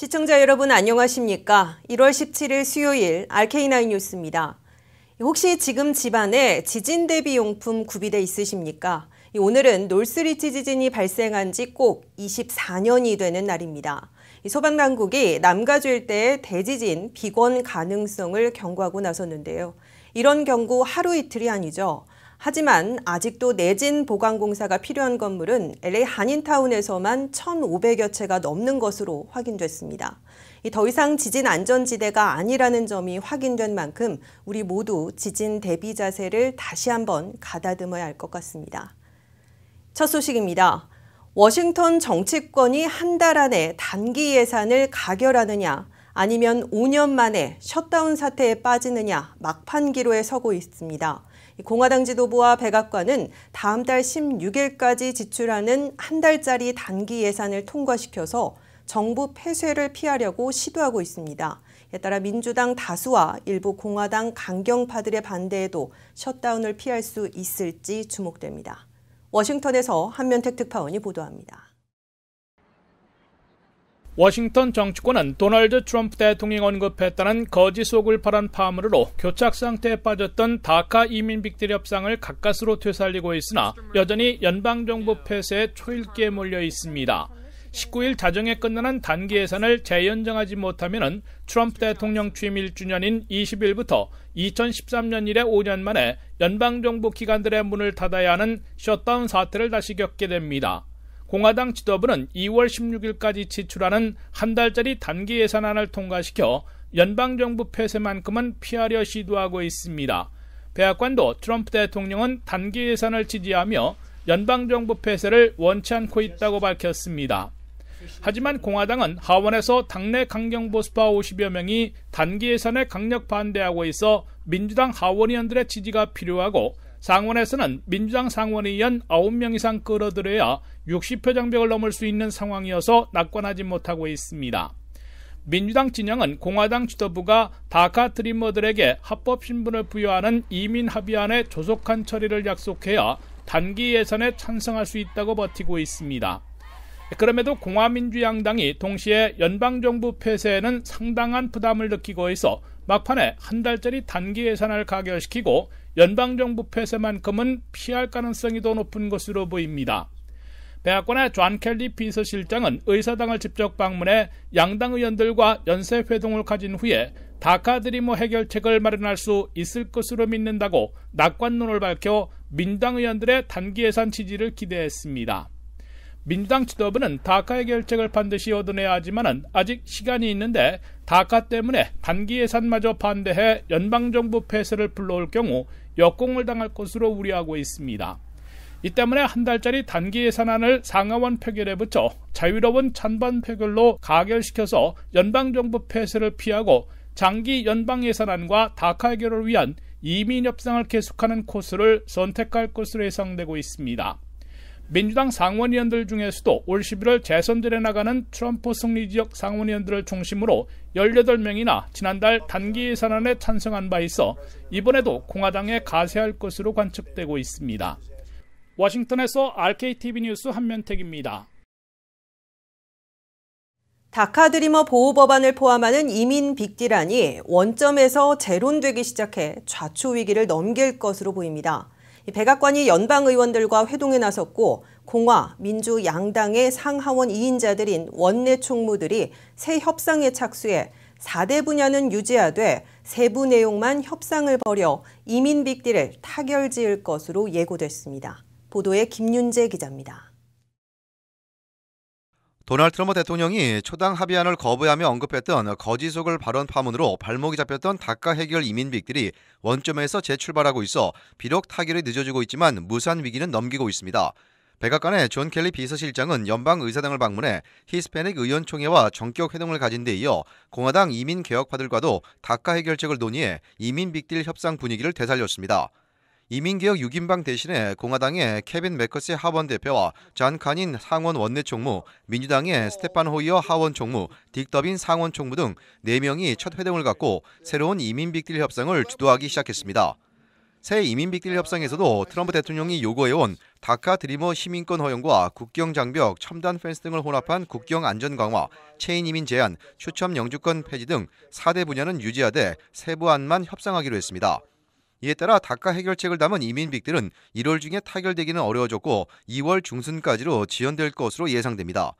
시청자 여러분 안녕하십니까? 1월 17일 수요일 RK9 뉴스입니다. 혹시 지금 집안에 지진 대비 용품 구비돼 있으십니까? 오늘은 놀스리치 지진이 발생한 지 꼭 24년이 되는 날입니다. 소방당국이 남가주 일대의 대지진 비건 가능성을 경고하고 나섰는데요. 이런 경고 하루 이틀이 아니죠. 하지만 아직도 내진 보강 공사가 필요한 건물은 LA 한인타운에서만 1,500여 채가 넘는 것으로 확인됐습니다. 더 이상 지진 안전지대가 아니라는 점이 확인된 만큼 우리 모두 지진 대비 자세를 다시 한번 가다듬어야 할 것 같습니다. 첫 소식입니다. 워싱턴 정치권이 한 달 안에 단기 예산을 가결하느냐 아니면 5년 만에 셧다운 사태에 빠지느냐 막판 기로에 서고 있습니다. 공화당 지도부와 백악관은 다음 달 16일까지 지출하는 한 달짜리 단기 예산을 통과시켜서 정부 폐쇄를 피하려고 시도하고 있습니다. 에 따라 민주당 다수와 일부 공화당 강경파들의 반대에도 셧다운을 피할 수 있을지 주목됩니다. 워싱턴에서 한면택 특파원이 보도합니다. 워싱턴 정치권은 도널드 트럼프 대통령 언급했다는 거짓 속을 파란 파물으로 교착 상태에 빠졌던 다카 이민 빅딜 협상을 가까스로 되살리고 있으나 여전히 연방정부 폐쇄에 초일기에 몰려 있습니다. 19일 자정에 끝나는 단기 예산을 재연정하지 못하면 트럼프 대통령 취임 1주년인 20일부터 2013년 이래 5년 만에 연방정부 기관들의 문을 닫아야 하는 셧다운 사태를 다시 겪게 됩니다. 공화당 지도부는 2월 16일까지 지출하는 한 달짜리 단기 예산안을 통과시켜 연방정부 폐쇄만큼은 피하려 시도하고 있습니다. 백악관도 트럼프 대통령은 단기 예산을 지지하며 연방정부 폐쇄를 원치 않고 있다고 밝혔습니다. 하지만 공화당은 하원에서 당내 강경보수파 50여 명이 단기 예산에 강력 반대하고 있어 민주당 하원의원들의 지지가 필요하고 상원에서는 민주당 상원의원 9명 이상 끌어들여야 60표 장벽을 넘을 수 있는 상황이어서 낙관하지 못하고 있습니다. 민주당 진영은 공화당 지도부가 다카 드림머들에게 합법 신분을 부여하는 이민 합의안의 조속한 처리를 약속해야 단기 예산에 찬성할 수 있다고 버티고 있습니다. 그럼에도 공화민주양당이 동시에 연방정부 폐쇄에는 상당한 부담을 느끼고 있어 막판에 한 달짜리 단기 예산을 가결시키고 연방정부 폐쇄만큼은 피할 가능성이 더 높은 것으로 보입니다. 백악관의 존 켈리 비서실장은 의사당을 직접 방문해 양당 의원들과 연쇄 회동을 가진 후에 다카 드리모 해결책을 마련할 수 있을 것으로 믿는다고 낙관론을 밝혀 민당 의원들의 단기 예산 지지를 기대했습니다. 민당 지도부는 다카 해결책을 반드시 얻어내야 하지만은 아직 시간이 있는데 다카 때문에 단기 예산마저 반대해 연방정부 폐쇄를 불러올 경우 역공을 당할 것으로 우려하고 있습니다. 이 때문에 한 달짜리 단기 예산안을 상하원 표결에 붙여 자유로운 찬반 표결로 가결시켜서 연방정부 폐쇄를 피하고 장기 연방 예산안과 다카 해결을 위한 이민 협상을 계속하는 코스를 선택할 것으로 예상되고 있습니다. 민주당 상원의원들 중에서도 올 11월 재선들에 나가는 트럼프 승리 지역 상원의원들을 중심으로 18명이나 지난달 단기 예산안에 찬성한 바 있어 이번에도 공화당에 가세할 것으로 관측되고 있습니다. 워싱턴에서 RKTV 뉴스 한면택입니다. 다카드리머 보호 법안을 포함하는 이민 빅딜안이 원점에서 재론되기 시작해 좌초 위기를 넘길 것으로 보입니다. 백악관이 연방 의원들과 회동에 나섰고 공화, 민주 양당의 상하원 2인자들인 원내 총무들이 새 협상에 착수해 4대 분야는 유지하되 세부 내용만 협상을 벌여 이민 빅딜을 타결 지을 것으로 예고됐습니다. 보도에 김윤재 기자입니다. 도널드 트럼프 대통령이 초당 합의안을 거부하며 언급했던 거지속을 발언 파문으로 발목이 잡혔던 다카 해결 이민빅들이 원점에서 재출발하고 있어 비록 타결이 늦어지고 있지만 무산 위기는 넘기고 있습니다. 백악관의 존 켈리 비서실장은 연방 의사당을 방문해 히스패닉 의원총회와 정격 회동을 가진 데 이어 공화당 이민 개혁파들과도 다카 해결책을 논의해 이민 빅딜 협상 분위기를 되살렸습니다. 이민개혁 6인방 대신에 공화당의 케빈 맥커시 하원 대표와 잔 카닌 상원 원내 총무, 민주당의 스테판 호이어 하원 총무, 딕 더빈 상원 총무 등 4명이 첫 회동을 갖고 새로운 이민 빅딜 협상을 주도하기 시작했습니다. 새 이민 빅딜 협상에서도 트럼프 대통령이 요구해온 다카 드리머 시민권 허용과 국경 장벽, 첨단 펜스 등을 혼합한 국경 안전 강화, 체인 이민 제한, 추첨 영주권 폐지 등 4대 분야는 유지하되 세부안만 협상하기로 했습니다. 이에 따라 다카 해결책을 담은 이민빅들은 1월 중에 타결되기는 어려워졌고 2월 중순까지로 지연될 것으로 예상됩니다.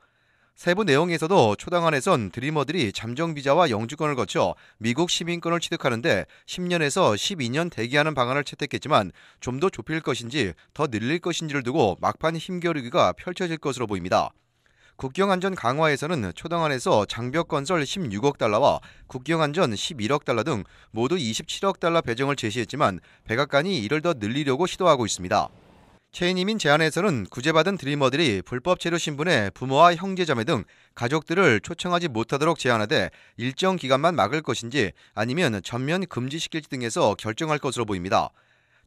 세부 내용에서도 초당안에선 드리머들이 잠정 비자와 영주권을 거쳐 미국 시민권을 취득하는데 10년에서 12년 대기하는 방안을 채택했지만 좀 더 좁힐 것인지 더 늘릴 것인지를 두고 막판 힘겨루기가 펼쳐질 것으로 보입니다. 국경안전 강화에서는 초당안에서 장벽 건설 16억 달러와 국경안전 11억 달러 등 모두 27억 달러 배정을 제시했지만 백악관이 이를 더 늘리려고 시도하고 있습니다. 체인이민 제안에서는 구제받은 드리머들이 불법 체류 신분의 부모와 형제자매 등 가족들을 초청하지 못하도록 제한하되 일정 기간만 막을 것인지 아니면 전면 금지시킬지 등에서 결정할 것으로 보입니다.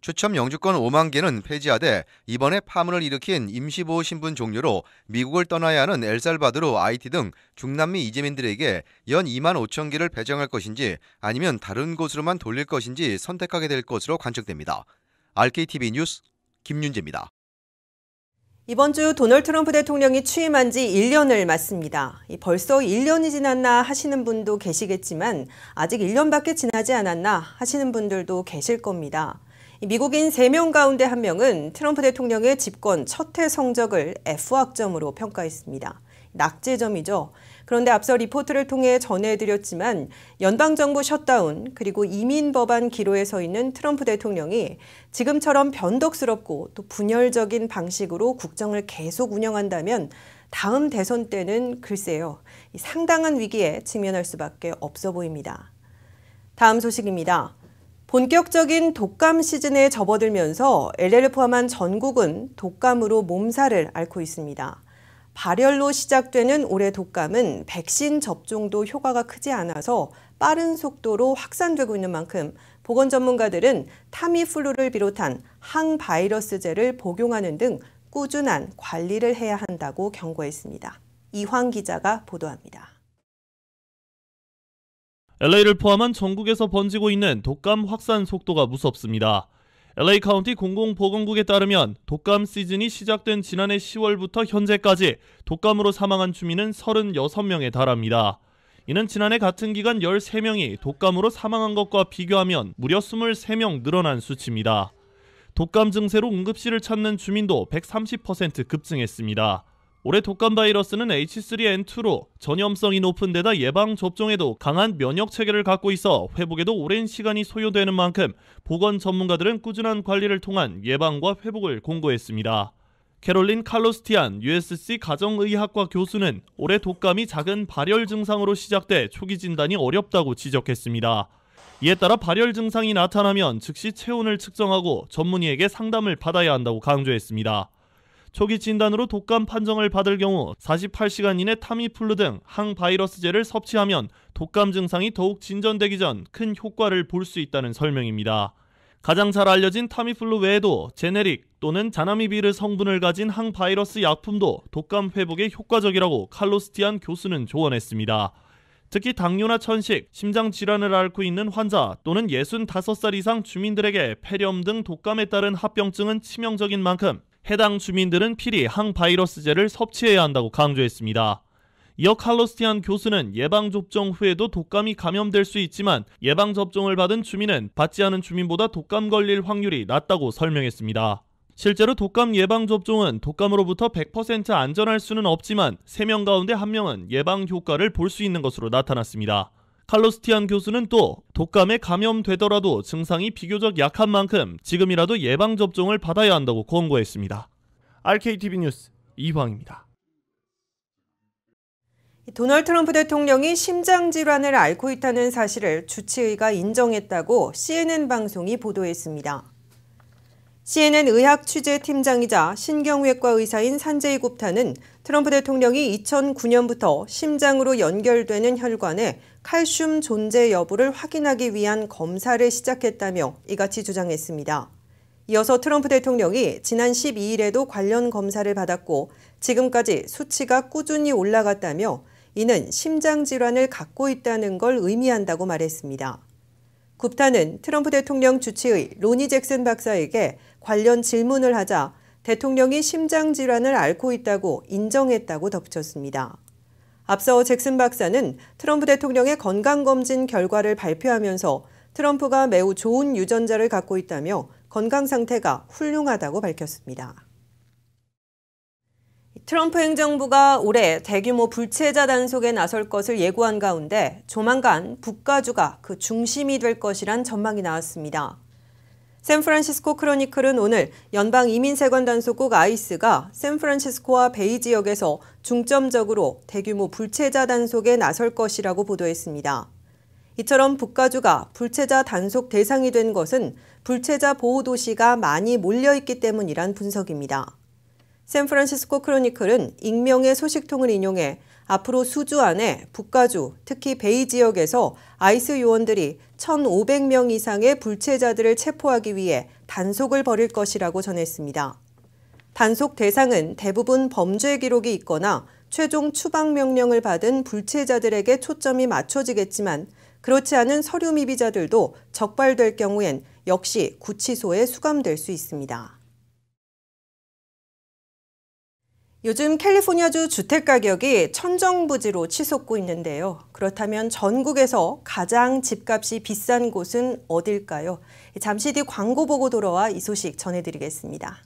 추첨 영주권 5만 개는 폐지하되 이번에 파문을 일으킨 임시보호 신분 종료로 미국을 떠나야 하는 엘살바드로 아이티 등 중남미 이재민들에게 연 2만 5천 개를 배정할 것인지 아니면 다른 곳으로만 돌릴 것인지 선택하게 될 것으로 관측됩니다. RKTV 뉴스 김윤재입니다. 이번 주 도널드 트럼프 대통령이 취임한 지 1년을 맞습니다. 벌써 1년이 지났나 하시는 분도 계시겠지만 아직 1년밖에 지나지 않았나 하시는 분들도 계실 겁니다. 미국인 3명 가운데 1명은 트럼프 대통령의 집권 첫해 성적을 F학점으로 평가했습니다. 낙제점이죠. 그런데 앞서 리포트를 통해 전해드렸지만 연방정부 셧다운 그리고 이민 법안 기로에 서 있는 트럼프 대통령이 지금처럼 변덕스럽고 또 분열적인 방식으로 국정을 계속 운영한다면 다음 대선 때는 글쎄요. 상당한 위기에 직면할 수밖에 없어 보입니다. 다음 소식입니다. 본격적인 독감 시즌에 접어들면서 LL을 포함한 전국은 독감으로 몸살을 앓고 있습니다. 발열로 시작되는 올해 독감은 백신 접종도 효과가 크지 않아서 빠른 속도로 확산되고 있는 만큼 보건 전문가들은 타미플루를 비롯한 항바이러스제를 복용하는 등 꾸준한 관리를 해야 한다고 경고했습니다. 이황 기자가 보도합니다. LA를 포함한 전국에서 번지고 있는 독감 확산 속도가 무섭습니다. LA 카운티 공공보건국에 따르면 독감 시즌이 시작된 지난해 10월부터 현재까지 독감으로 사망한 주민은 36명에 달합니다. 이는 지난해 같은 기간 13명이 독감으로 사망한 것과 비교하면 무려 23명 늘어난 수치입니다. 독감 증세로 응급실을 찾는 주민도 130% 급증했습니다. 올해 독감 바이러스는 H3N2로 전염성이 높은 데다 예방 접종에도 강한 면역 체계를 갖고 있어 회복에도 오랜 시간이 소요되는 만큼 보건 전문가들은 꾸준한 관리를 통한 예방과 회복을 공고했습니다. 캐롤린 칼로스티안 USC 가정의학과 교수는 올해 독감이 작은 발열 증상으로 시작돼 초기 진단이 어렵다고 지적했습니다. 이에 따라 발열 증상이 나타나면 즉시 체온을 측정하고 전문의에게 상담을 받아야 한다고 강조했습니다. 초기 진단으로 독감 판정을 받을 경우 48시간 이내 타미플루 등 항바이러스제를 섭취하면 독감 증상이 더욱 진전되기 전 큰 효과를 볼 수 있다는 설명입니다. 가장 잘 알려진 타미플루 외에도 제네릭 또는 자나미비르 성분을 가진 항바이러스 약품도 독감 회복에 효과적이라고 칼로스티안 교수는 조언했습니다. 특히 당뇨나 천식, 심장 질환을 앓고 있는 환자 또는 65살 이상 주민들에게 폐렴 등 독감에 따른 합병증은 치명적인 만큼 해당 주민들은 필히 항바이러스제를 섭취해야 한다고 강조했습니다. 이어 칼로스티안 교수는 예방접종 후에도 독감이 감염될 수 있지만 예방접종을 받은 주민은 받지 않은 주민보다 독감 걸릴 확률이 낮다고 설명했습니다. 실제로 독감 예방접종은 독감으로부터 100% 안전할 수는 없지만 3명 가운데 1명은 예방 효과를 볼 수 있는 것으로 나타났습니다. 팔로스티안 교수는 또 독감에 감염되더라도 증상이 비교적 약한 만큼 지금이라도 예방접종을 받아야 한다고 권고했습니다. RKTV 뉴스 이황입니다. 도널드 트럼프 대통령이 심장질환을 앓고 있다는 사실을 주치의가 인정했다고 CNN 방송이 보도했습니다. CNN 의학 취재팀장이자 신경외과 의사인 산제이 곱타는 트럼프 대통령이 2009년부터 심장으로 연결되는 혈관에 칼슘 존재 여부를 확인하기 위한 검사를 시작했다며 이같이 주장했습니다. 이어서 트럼프 대통령이 지난 12일에도 관련 검사를 받았고 지금까지 수치가 꾸준히 올라갔다며 이는 심장 질환을 갖고 있다는 걸 의미한다고 말했습니다. 굽타는 트럼프 대통령 주치의 로니 잭슨 박사에게 관련 질문을 하자 대통령이 심장질환을 앓고 있다고 인정했다고 덧붙였습니다. 앞서 잭슨 박사는 트럼프 대통령의 건강검진 결과를 발표하면서 트럼프가 매우 좋은 유전자를 갖고 있다며 건강 상태가 훌륭하다고 밝혔습니다. 트럼프 행정부가 올해 대규모 불체자 단속에 나설 것을 예고한 가운데 조만간 북가주가 그 중심이 될 것이란 전망이 나왔습니다. 샌프란시스코 크로니클은 오늘 연방 이민세관 단속국 아이스가 샌프란시스코와 베이 지역에서 중점적으로 대규모 불체자 단속에 나설 것이라고 보도했습니다. 이처럼 북가주가 불체자 단속 대상이 된 것은 불체자 보호 도시가 많이 몰려 있기 때문이란 분석입니다. 샌프란시스코 크로니클은 익명의 소식통을 인용해 앞으로 수주 안에 북가주, 특히 베이 지역에서 아이스 요원들이 1,500명 이상의 불체자들을 체포하기 위해 단속을 벌일 것이라고 전했습니다. 단속 대상은 대부분 범죄 기록이 있거나 최종 추방 명령을 받은 불체자들에게 초점이 맞춰지겠지만 그렇지 않은 서류 미비자들도 적발될 경우엔 역시 구치소에 수감될 수 있습니다. 요즘 캘리포니아주 주택 가격이 천정부지로 치솟고 있는데요. 그렇다면 전국에서 가장 집값이 비싼 곳은 어딜까요? 잠시 뒤 광고 보고 돌아와 이 소식 전해드리겠습니다.